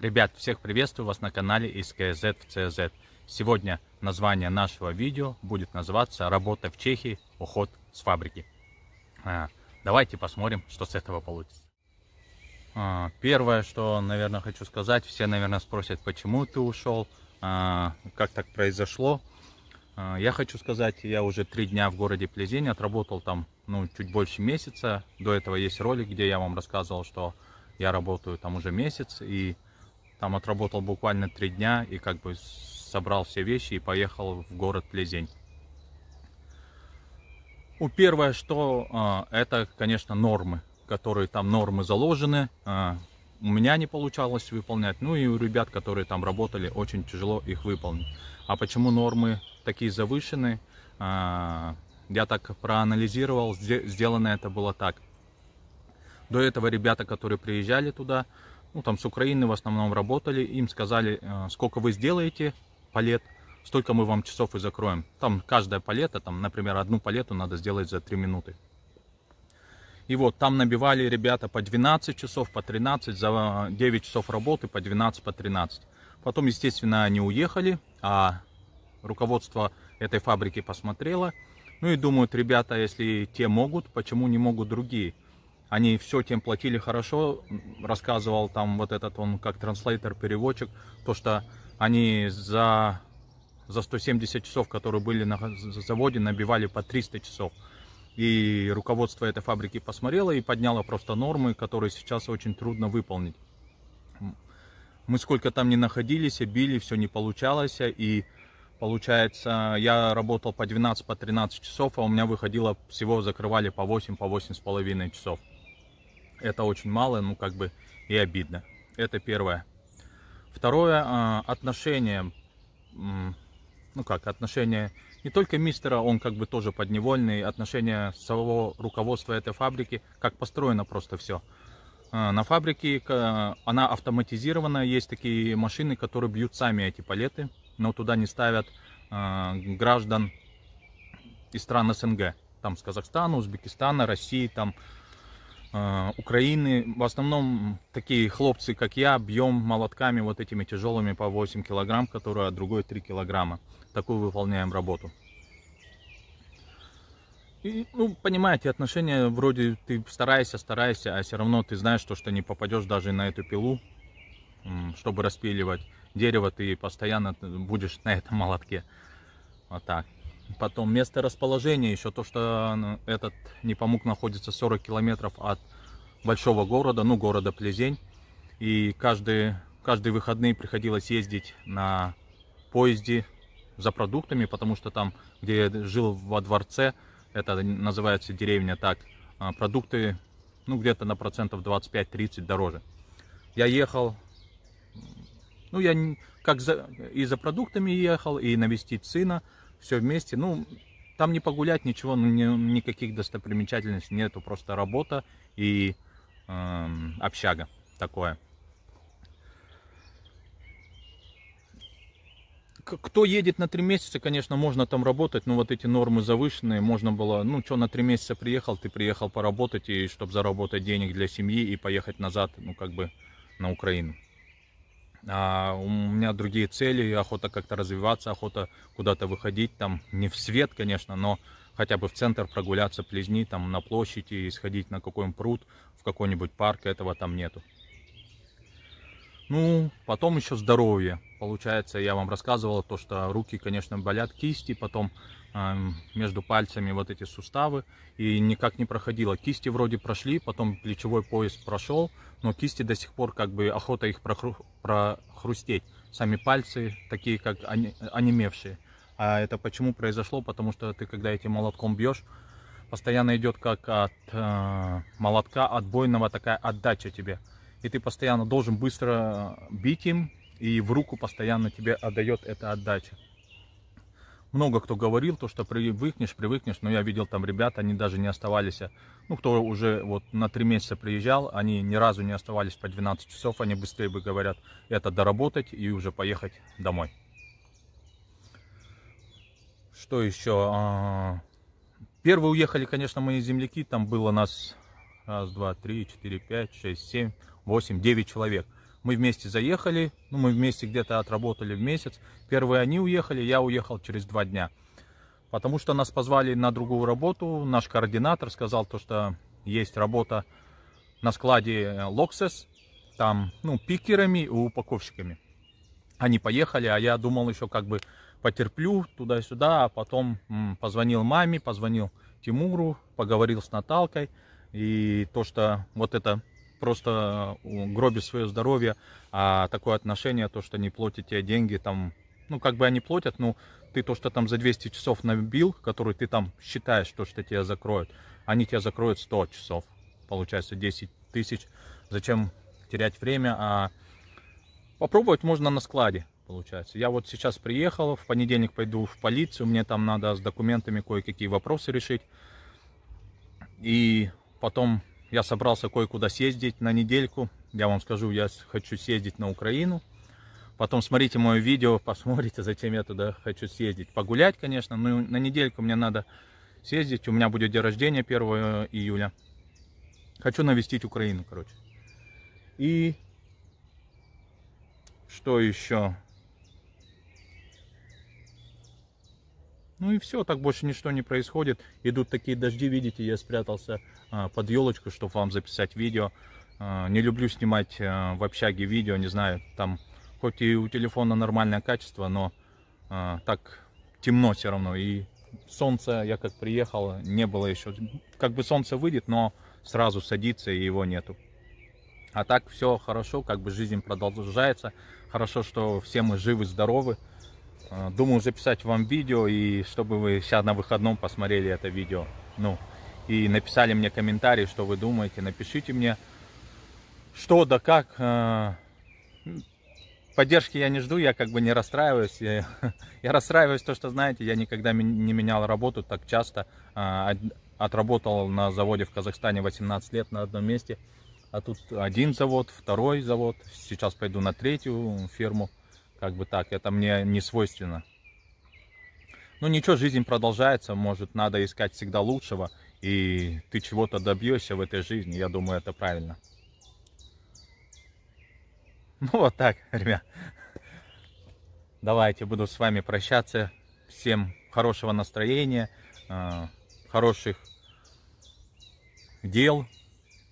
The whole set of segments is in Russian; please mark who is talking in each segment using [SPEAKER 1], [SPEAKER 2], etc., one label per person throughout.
[SPEAKER 1] Ребят, всех приветствую вас на канале из КЗ в ЦЗ. Сегодня название нашего видео будет называться «Работа в Чехии. Уход с фабрики». А, давайте посмотрим, что с этого получится. А, первое, что, наверное, хочу сказать, все, наверное, спросят, почему ты ушел, а, как так произошло. А, я хочу сказать, я уже три дня в городе Плезень, отработал там ну, чуть больше месяца. До этого есть ролик, где я вам рассказывал, что я работаю там уже месяц, и там отработал буквально три дня, и как бы собрал все вещи и поехал в город Плезень. У первое, что это, конечно, нормы которые там нормы заложены. А, у меня не получалось выполнять, ну и у ребят, которые там работали, очень тяжело их выполнить. А почему нормы такие завышены? А, я так проанализировал, сделано это было так. До этого ребята, которые приезжали туда, ну там с Украины в основном работали, им сказали, а, сколько вы сделаете палет, столько мы вам часов и закроем. Там каждая палета, там, например, одну палету надо сделать за 3 минуты. И вот там набивали ребята по 12 часов, по 13, за 9 часов работы по 12, по 13. Потом, естественно, они уехали, а руководство этой фабрики посмотрело. Ну и думают, ребята, если те могут, почему не могут другие? Они все тем платили хорошо, рассказывал там вот этот он как транслейтер, переводчик, то что они за, за 170 часов, которые были на заводе, набивали по 300 часов. И руководство этой фабрики посмотрело и подняло просто нормы, которые сейчас очень трудно выполнить. Мы сколько там не находились, били, все не получалось. И получается, я работал по 12-13 по 13 часов, а у меня выходило всего закрывали по 8-8,5 по 8 с половиной часов. Это очень мало, ну как бы и обидно. Это первое. Второе, а, отношение, ну как, отношение не только мистера, он как бы тоже подневольный, отношение самого руководства этой фабрики, как построено просто все. А, на фабрике она автоматизирована, есть такие машины, которые бьют сами эти палеты, но туда не ставят а, граждан из стран СНГ, там с Казахстана, Узбекистана, России, там а, Украины, в основном такие хлопцы, как я, бьем молотками вот этими тяжелыми по 8 килограмм, которые а другой 3 килограмма. Такую выполняем работу. И, ну, понимаете, отношения вроде ты стараешься, стараешься, а все равно ты знаешь, что, что не попадешь даже на эту пилу, чтобы распиливать дерево, ты постоянно э, будешь на этом молотке. Вот так. Потом место расположения, еще то, что ну, этот Непомук находится 40 километров от большого города, ну города Плезень. И каждый, каждые выходные приходилось ездить на поезде за продуктами, потому что там, где я жил во дворце, это называется деревня так, а, продукты ну где-то на процентов 25-30 дороже. Я ехал, ну я как за, и за продуктами ехал, и навестить сына, все вместе. Ну, там не погулять, ничего, ну, никаких достопримечательностей нету, просто работа и э, общага такое. кто едет на три месяца, конечно, можно там работать, но вот эти нормы завышенные, можно было, ну что, на три месяца приехал, ты приехал поработать, и чтобы заработать денег для семьи и поехать назад, ну как бы на Украину а у меня другие цели, охота как-то развиваться, охота куда-то выходить, там не в свет, конечно, но хотя бы в центр прогуляться, плезни, там на площади и сходить на какой-нибудь пруд, в какой-нибудь парк, этого там нету. Ну, потом еще здоровье получается, я вам рассказывал, то, что руки, конечно, болят, кисти, потом эм, между пальцами вот эти суставы, и никак не проходило. Кисти вроде прошли, потом плечевой пояс прошел, но кисти до сих пор как бы охота их прохру... прохрустеть. Сами пальцы такие как они онемевшие. А это почему произошло? Потому что ты, когда этим молотком бьешь, постоянно идет как от э, молотка отбойного такая отдача тебе. И ты постоянно должен быстро бить им, и в руку постоянно тебе отдает эта отдача. Много кто говорил, то, что привыкнешь, привыкнешь, но я видел там ребят, они даже не оставались, ну, кто уже вот на три месяца приезжал, они ни разу не оставались по 12 часов, они быстрее бы говорят, это доработать и уже поехать домой. Что еще? А, первые уехали, конечно, мои земляки, там было нас раз, два, три, четыре, пять, шесть, семь, восемь, девять человек – мы вместе заехали, ну, мы вместе где-то отработали в месяц. Первые они уехали, я уехал через два дня. Потому что нас позвали на другую работу, наш координатор сказал, то, что есть работа на складе Локсес, э, там, ну, пикерами и упаковщиками. Они поехали, а я думал еще как бы потерплю туда-сюда, а потом позвонил маме, позвонил Тимуру, поговорил с Наталкой, и то, что вот это просто э, гробишь свое здоровье, а такое отношение, то, что не платите деньги, там, ну, как бы они платят, ну, ты то, что там за 200 часов набил, который ты там считаешь, то, что тебя закроют, они тебя закроют 100 часов, получается 10 тысяч, зачем терять время, а попробовать можно на складе, получается. Я вот сейчас приехал, в понедельник пойду в полицию, мне там надо с документами кое-какие вопросы решить, и потом я собрался кое-куда съездить на недельку. Я вам скажу, я хочу съездить на Украину. Потом смотрите мое видео, посмотрите, зачем я туда хочу съездить. Погулять, конечно, но на недельку мне надо съездить. У меня будет день рождения 1 э, июля. Хочу навестить Украину, короче. И что еще? Ну и все, так больше ничто не происходит. Идут такие дожди, видите, я спрятался а, под елочку, чтобы вам записать видео. А, не люблю снимать а, в общаге видео, не знаю, там хоть и у телефона нормальное качество, но так темно все равно. И солнце, я как приехал, не было еще. Как бы солнце выйдет, но сразу садится и его нету. А так все хорошо, как бы жизнь продолжается. Хорошо, что все мы живы, здоровы. А, думаю записать вам видео, и чтобы вы сейчас на выходном посмотрели это видео. Ну, и написали мне комментарий, что вы думаете. Напишите мне, что да как. А, поддержки я не жду, я как бы не расстраиваюсь. Я, я расстраиваюсь то, что, знаете, я никогда не менял работу так часто. А, отработал на заводе в Казахстане 18 лет на одном месте. А тут один завод, второй завод. Сейчас пойду на третью ферму как бы так, это мне не свойственно. Ну ничего, жизнь продолжается, может, надо искать всегда лучшего, и ты чего-то добьешься в этой жизни, я думаю, это правильно. Ну вот так, ребят. Давайте, буду с вами прощаться. Всем хорошего настроения, э, хороших дел,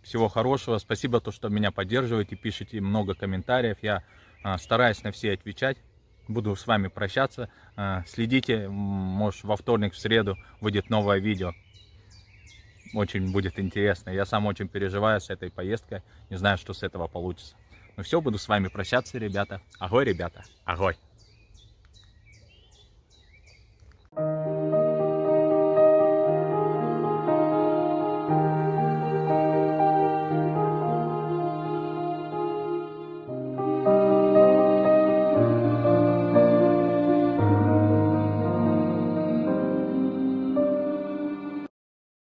[SPEAKER 1] всего хорошего. Спасибо, то, что меня поддерживаете, пишите много комментариев. Я а, стараюсь на все отвечать. Буду с вами прощаться. А, следите, может во вторник, в среду выйдет новое видео. Очень будет интересно. Я сам очень переживаю с этой поездкой. Не знаю, что с этого получится. Ну все, буду с вами прощаться, ребята. Агой, ребята, агой.